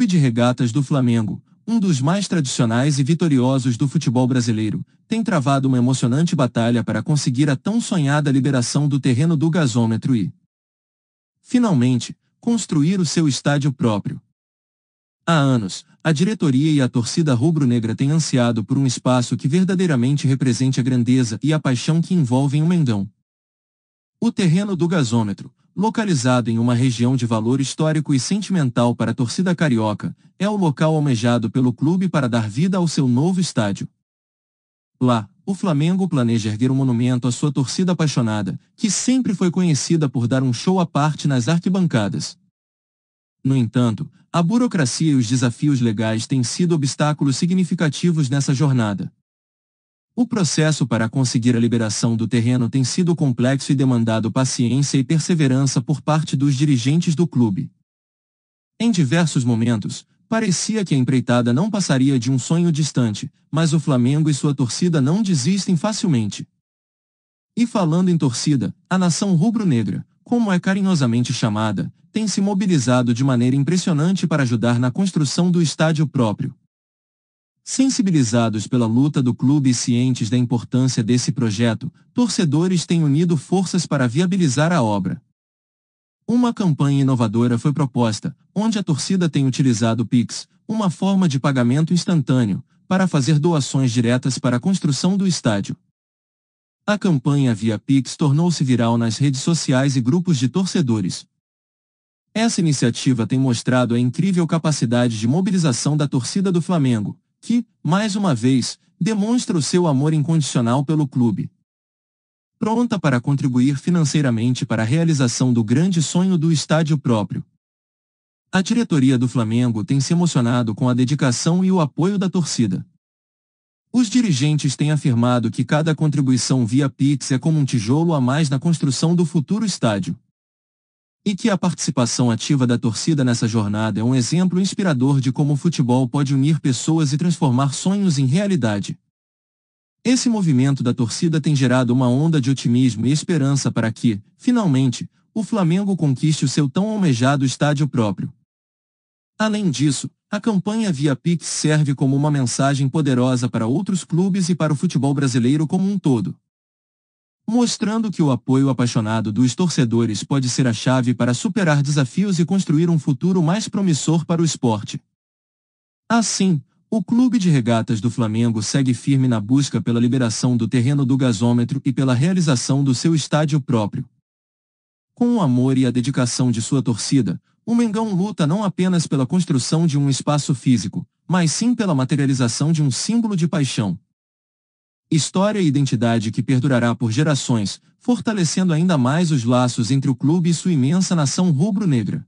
Clube de Regatas do Flamengo, um dos mais tradicionais e vitoriosos do futebol brasileiro, tem travado uma emocionante batalha para conseguir a tão sonhada liberação do terreno do gasômetro e, finalmente, construir o seu estádio próprio. Há anos, a diretoria e a torcida rubro-negra têm ansiado por um espaço que verdadeiramente represente a grandeza e a paixão que envolvem o Mendão. O terreno do gasômetro, localizado em uma região de valor histórico e sentimental para a torcida carioca, é o local almejado pelo clube para dar vida ao seu novo estádio. Lá, o Flamengo planeja erguer um monumento à sua torcida apaixonada, que sempre foi conhecida por dar um show à parte nas arquibancadas. No entanto, a burocracia e os desafios legais têm sido obstáculos significativos nessa jornada. O processo para conseguir a liberação do terreno tem sido complexo e demandado paciência e perseverança por parte dos dirigentes do clube. Em diversos momentos, parecia que a empreitada não passaria de um sonho distante, mas o Flamengo e sua torcida não desistem facilmente. E falando em torcida, a nação rubro-negra, como é carinhosamente chamada, tem se mobilizado de maneira impressionante para ajudar na construção do estádio próprio. Sensibilizados pela luta do clube e cientes da importância desse projeto, torcedores têm unido forças para viabilizar a obra. Uma campanha inovadora foi proposta, onde a torcida tem utilizado o Pix, uma forma de pagamento instantâneo, para fazer doações diretas para a construção do estádio. A campanha via Pix tornou-se viral nas redes sociais e grupos de torcedores. Essa iniciativa tem mostrado a incrível capacidade de mobilização da torcida do Flamengo, que, mais uma vez, demonstra o seu amor incondicional pelo clube. Pronta para contribuir financeiramente para a realização do grande sonho do estádio próprio. A diretoria do Flamengo tem se emocionado com a dedicação e o apoio da torcida. Os dirigentes têm afirmado que cada contribuição via Pix é como um tijolo a mais na construção do futuro estádio e que a participação ativa da torcida nessa jornada é um exemplo inspirador de como o futebol pode unir pessoas e transformar sonhos em realidade. Esse movimento da torcida tem gerado uma onda de otimismo e esperança para que, finalmente, o Flamengo conquiste o seu tão almejado estádio próprio. Além disso, a campanha Via Pix serve como uma mensagem poderosa para outros clubes e para o futebol brasileiro como um todo mostrando que o apoio apaixonado dos torcedores pode ser a chave para superar desafios e construir um futuro mais promissor para o esporte. Assim, o Clube de Regatas do Flamengo segue firme na busca pela liberação do terreno do gasômetro e pela realização do seu estádio próprio. Com o amor e a dedicação de sua torcida, o Mengão luta não apenas pela construção de um espaço físico, mas sim pela materialização de um símbolo de paixão. História e identidade que perdurará por gerações, fortalecendo ainda mais os laços entre o clube e sua imensa nação rubro-negra.